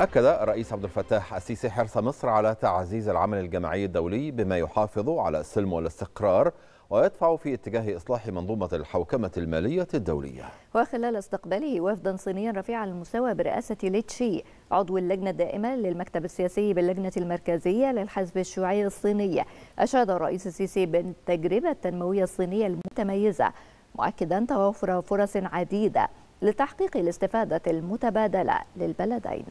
أكد الرئيس عبد الفتاح السيسي حرص مصر على تعزيز العمل الجماعي الدولي بما يحافظ على السلم والاستقرار ويدفع في اتجاه إصلاح منظومة الحوكمة المالية الدولية وخلال استقباله وفدا صينيا رفيع المستوى برئاسة ليتشي عضو اللجنة الدائمة للمكتب السياسي باللجنة المركزية للحزب الشيوعي الصيني أشاد الرئيس السيسي بالتجربة التنموية الصينية المتميزة مؤكدا توافر فرص عديدة لتحقيق الاستفادة المتبادلة للبلدين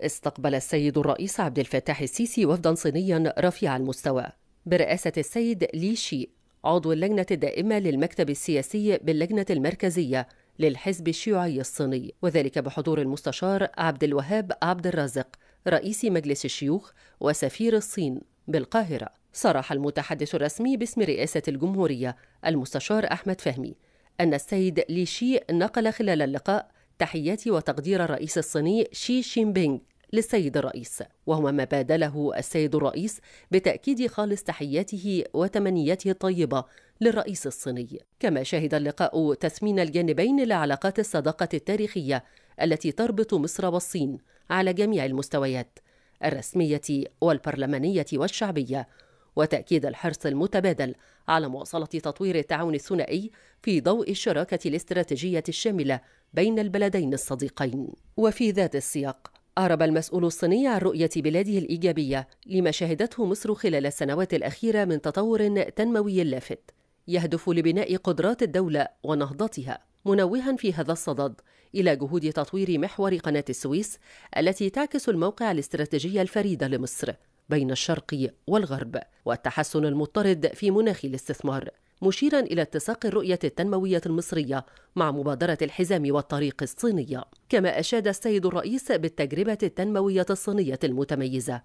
استقبل السيد الرئيس عبد الفتاح السيسي وفدا صينيا رفيع المستوى برئاسة السيد لي شي عضو اللجنة الدائمة للمكتب السياسي باللجنة المركزية للحزب الشيوعي الصيني وذلك بحضور المستشار عبد الوهاب عبد الرازق رئيس مجلس الشيوخ وسفير الصين بالقاهرة صرح المتحدث الرسمي باسم رئاسة الجمهورية المستشار أحمد فهمي أن السيد لي شي نقل خلال اللقاء تحياتي وتقدير الرئيس الصيني شي شين بينغ للسيد الرئيس وهو ما بادله السيد الرئيس بتأكيد خالص تحياته وتمنياته الطيبة للرئيس الصيني كما شهد اللقاء تثمين الجانبين لعلاقات الصداقة التاريخية التي تربط مصر والصين على جميع المستويات الرسمية والبرلمانية والشعبية وتأكيد الحرص المتبادل على مواصلة تطوير التعاون الثنائي في ضوء الشراكة الاستراتيجية الشاملة بين البلدين الصديقين. وفي ذات السياق، أعرب المسؤول الصيني عن رؤية بلاده الإيجابية لما شهدته مصر خلال السنوات الأخيرة من تطور تنموي لافت، يهدف لبناء قدرات الدولة ونهضتها، منوها في هذا الصدد إلى جهود تطوير محور قناة السويس التي تعكس الموقع الاستراتيجي الفريد لمصر بين الشرق والغرب والتحسن المضطرد في مناخ الاستثمار مشيرا الى اتساق الرؤيه التنمويه المصريه مع مبادره الحزام والطريق الصينيه كما اشاد السيد الرئيس بالتجربه التنمويه الصينيه المتميزه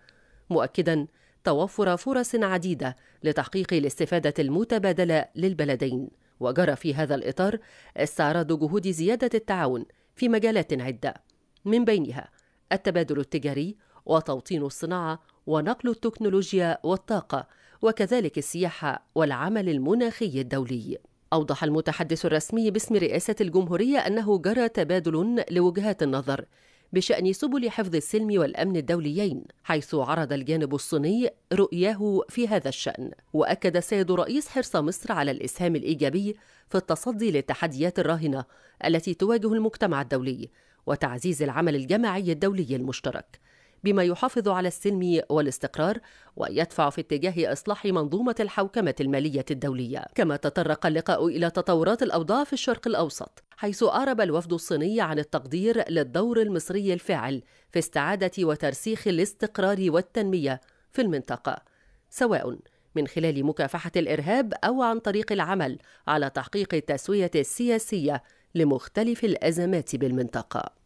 مؤكدا توفر فرص عديده لتحقيق الاستفاده المتبادله للبلدين وجرى في هذا الاطار استعراض جهود زياده التعاون في مجالات عده من بينها التبادل التجاري وتوطين الصناعه ونقل التكنولوجيا والطاقة وكذلك السياحة والعمل المناخي الدولي أوضح المتحدث الرسمي باسم رئاسة الجمهورية أنه جرى تبادل لوجهات النظر بشأن سبل حفظ السلم والأمن الدوليين حيث عرض الجانب الصيني رؤياه في هذا الشأن وأكد سيد رئيس حرص مصر على الإسهام الإيجابي في التصدي للتحديات الراهنة التي تواجه المجتمع الدولي وتعزيز العمل الجماعي الدولي المشترك بما يحافظ على السلم والاستقرار ويدفع في اتجاه إصلاح منظومة الحوكمة المالية الدولية كما تطرق اللقاء إلى تطورات الأوضاع في الشرق الأوسط حيث أعرب الوفد الصيني عن التقدير للدور المصري الفاعل في استعادة وترسيخ الاستقرار والتنمية في المنطقة سواء من خلال مكافحة الإرهاب أو عن طريق العمل على تحقيق التسوية السياسية لمختلف الأزمات بالمنطقة